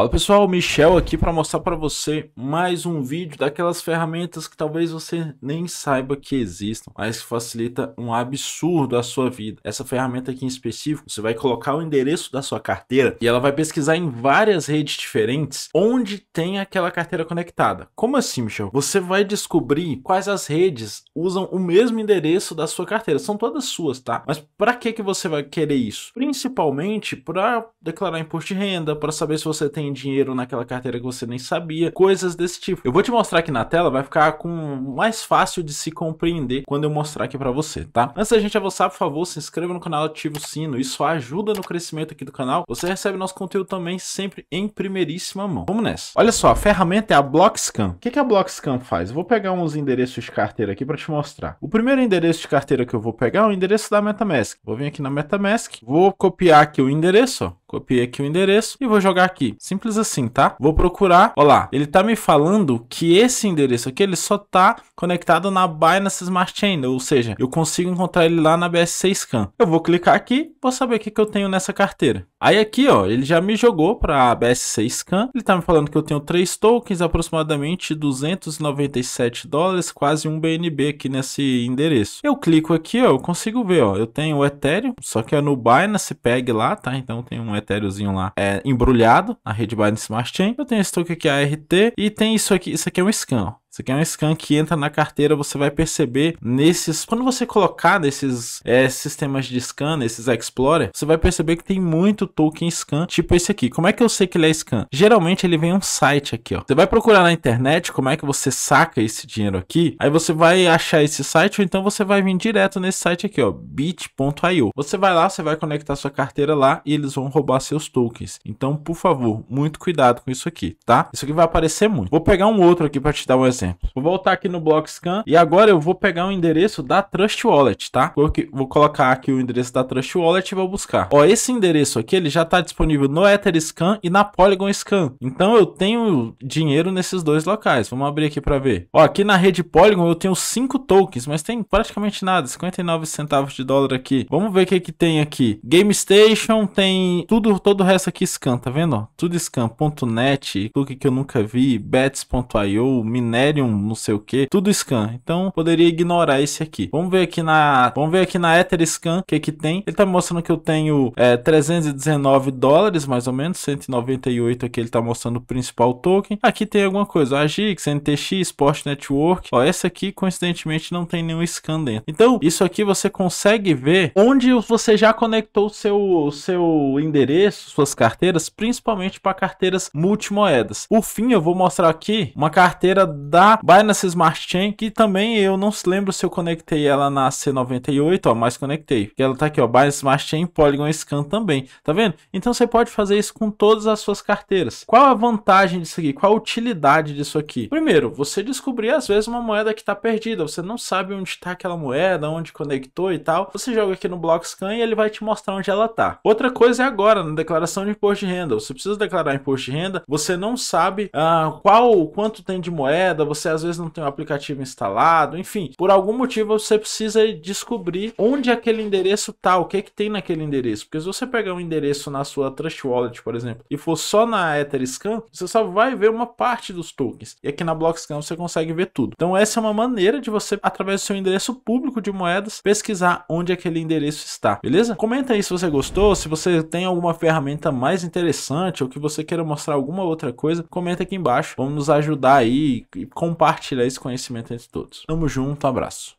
Fala pessoal, Michel aqui para mostrar para você mais um vídeo daquelas ferramentas que talvez você nem saiba que existam, mas que facilita um absurdo a sua vida. Essa ferramenta aqui em específico, você vai colocar o endereço da sua carteira e ela vai pesquisar em várias redes diferentes onde tem aquela carteira conectada. Como assim, Michel? Você vai descobrir quais as redes usam o mesmo endereço da sua carteira. São todas suas, tá? Mas para que que você vai querer isso? Principalmente para declarar imposto de renda, para saber se você tem dinheiro naquela carteira que você nem sabia, coisas desse tipo. Eu vou te mostrar aqui na tela, vai ficar com mais fácil de se compreender quando eu mostrar aqui para você, tá? Antes da gente avançar, por favor, se inscreva no canal, ative o sino, isso ajuda no crescimento aqui do canal. Você recebe nosso conteúdo também sempre em primeiríssima mão. Vamos nessa. Olha só, a ferramenta é a Blockscan. O que, que a Blockscan faz? Eu vou pegar uns endereços de carteira aqui para te mostrar. O primeiro endereço de carteira que eu vou pegar é o endereço da MetaMask. Vou vir aqui na MetaMask, vou copiar aqui o endereço, ó. Copiei aqui o endereço e vou jogar aqui. Simples assim, tá? Vou procurar. Olha lá, ele tá me falando que esse endereço aqui, ele só tá conectado na Binance Smart Chain, ou seja, eu consigo encontrar ele lá na BSC Scan. Eu vou clicar aqui, vou saber o que, que eu tenho nessa carteira. Aí aqui, ó, ele já me jogou para a BSC Scan. Ele tá me falando que eu tenho três tokens, aproximadamente 297 dólares, quase um BNB aqui nesse endereço. Eu clico aqui, ó, eu consigo ver, ó, eu tenho o Ethereum, só que é no Binance PEG lá, tá? Então tem um Ethereumzinho lá é, embrulhado na rede Binance Smart Chain. Eu tenho esse token aqui ART e tem isso aqui, isso aqui é um scan, ó. Você quer um scan que entra na carteira, você vai perceber nesses. Quando você colocar nesses é, sistemas de scan, nesses Explorer, você vai perceber que tem muito token scan, tipo esse aqui. Como é que eu sei que ele é scan? Geralmente ele vem um site aqui, ó. Você vai procurar na internet como é que você saca esse dinheiro aqui. Aí você vai achar esse site, ou então você vai vir direto nesse site aqui, ó, bit.io. Você vai lá, você vai conectar sua carteira lá e eles vão roubar seus tokens. Então, por favor, muito cuidado com isso aqui, tá? Isso aqui vai aparecer muito. Vou pegar um outro aqui para te dar um exemplo exemplo. Vou voltar aqui no Blockscan e agora eu vou pegar o um endereço da Trust Wallet, tá? Vou colocar aqui o endereço da Trust Wallet e vou buscar. Ó, esse endereço aqui, ele já tá disponível no Etherscan e na Polygon Scan. Então eu tenho dinheiro nesses dois locais. Vamos abrir aqui para ver. Ó, aqui na rede Polygon eu tenho 5 tokens, mas tem praticamente nada, 59 centavos de dólar aqui. Vamos ver o que que tem aqui. GameStation tem tudo, todo o resto aqui scan, tá vendo? tudo scan.net, tudo que eu nunca vi, bets.io, minet Ethereum, não sei o que, tudo scan. Então poderia ignorar esse aqui. Vamos ver aqui na, vamos ver aqui na Etherscan o que que tem. Ele tá mostrando que eu tenho é, 319 dólares, mais ou menos, 198 aqui é ele tá mostrando o principal token. Aqui tem alguma coisa, AGIX, NTX, Sport Network. Ó, essa aqui coincidentemente não tem nenhum scan dentro. Então, isso aqui você consegue ver onde você já conectou o seu, seu endereço, suas carteiras, principalmente para carteiras multimoedas. Por fim, eu vou mostrar aqui uma carteira da Binance Smart Chain, que também eu não se lembro se eu conectei ela na C98, ó, mas conectei. Ela tá aqui, ó, Binance Smart Chain Polygon Scan também, tá vendo? Então você pode fazer isso com todas as suas carteiras. Qual a vantagem disso aqui? Qual a utilidade disso aqui? Primeiro, você descobrir às vezes uma moeda que tá perdida, você não sabe onde tá aquela moeda, onde conectou e tal. Você joga aqui no BlockScan e ele vai te mostrar onde ela tá. Outra coisa é agora, na declaração de imposto de renda. Você precisa declarar imposto de renda, você não sabe ah, qual quanto tem de moeda, você às vezes não tem o um aplicativo instalado, enfim, por algum motivo você precisa descobrir onde aquele endereço tá, o que é que tem naquele endereço. Porque se você pegar um endereço na sua Trust Wallet, por exemplo, e for só na Etherscan, você só vai ver uma parte dos tokens. E aqui na Blockscan você consegue ver tudo. Então essa é uma maneira de você, através do seu endereço público de moedas, pesquisar onde aquele endereço está, beleza? Comenta aí se você gostou, se você tem alguma ferramenta mais interessante ou que você queira mostrar alguma outra coisa, comenta aqui embaixo. Vamos nos ajudar aí e compartilhar esse conhecimento entre todos. Tamo junto, abraço.